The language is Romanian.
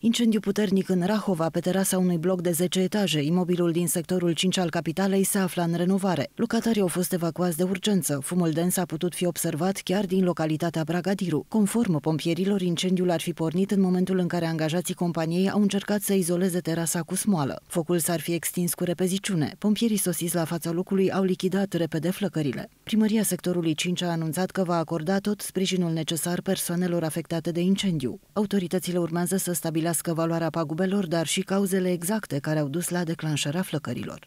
Incendiu puternic în Rahova, pe terasa unui bloc de 10 etaje. Imobilul din sectorul 5 al capitalei se afla în renovare. Locatarii au fost evacuați de urgență. Fumul dens a putut fi observat chiar din localitatea Bragadiru. Conform pompierilor, incendiul ar fi pornit în momentul în care angajații companiei au încercat să izoleze terasa cu smoală. Focul s-ar fi extins cu repeziciune. Pompierii sosiți la fața locului au lichidat repede flăcările. Primăria sectorului 5 a anunțat că va acorda tot sprijinul necesar persoanelor afectate de incendiu. Autoritățile urmează să stabilească stabilească valoarea pagubelor, dar și cauzele exacte care au dus la declanșarea flăcărilor.